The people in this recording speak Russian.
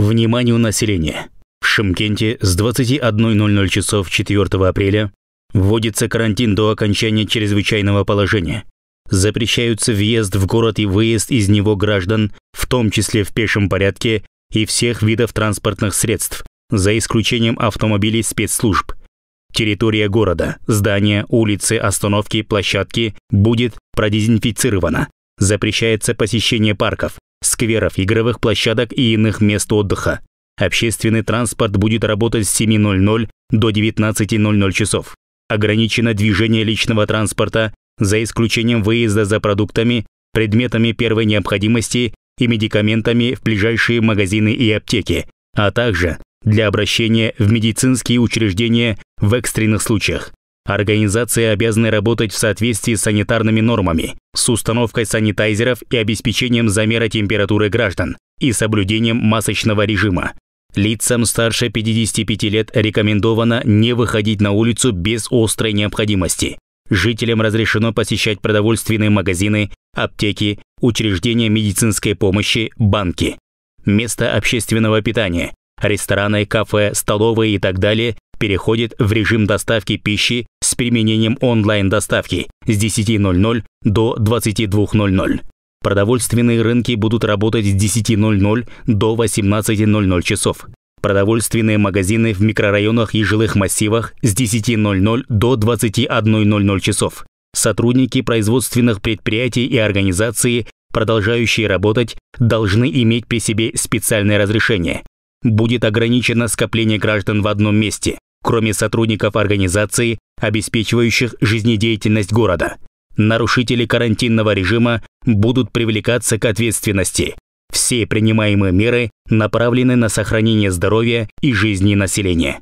Вниманию населения! В Шымкенте с 21.00 часов 4 апреля вводится карантин до окончания чрезвычайного положения. Запрещаются въезд в город и выезд из него граждан, в том числе в пешем порядке, и всех видов транспортных средств, за исключением автомобилей спецслужб. Территория города, здания, улицы, остановки, площадки будет продезинфицирована. Запрещается посещение парков, скверов, игровых площадок и иных мест отдыха. Общественный транспорт будет работать с 7.00 до 19.00 часов. Ограничено движение личного транспорта, за исключением выезда за продуктами, предметами первой необходимости и медикаментами в ближайшие магазины и аптеки, а также для обращения в медицинские учреждения в экстренных случаях. Организации обязаны работать в соответствии с санитарными нормами, с установкой санитайзеров и обеспечением замера температуры граждан и соблюдением масочного режима. Лицам старше 55 лет рекомендовано не выходить на улицу без острой необходимости. Жителям разрешено посещать продовольственные магазины, аптеки, учреждения медицинской помощи, банки. Место общественного питания, рестораны, кафе, столовые и так далее переходит в режим доставки пищи с применением онлайн-доставки с 10.00 до 22.00. Продовольственные рынки будут работать с 10.00 до 18.00 часов. Продовольственные магазины в микрорайонах и жилых массивах с 10.00 до 21.00 часов. Сотрудники производственных предприятий и организации, продолжающие работать, должны иметь при себе специальное разрешение. Будет ограничено скопление граждан в одном месте кроме сотрудников организации, обеспечивающих жизнедеятельность города. Нарушители карантинного режима будут привлекаться к ответственности. Все принимаемые меры направлены на сохранение здоровья и жизни населения.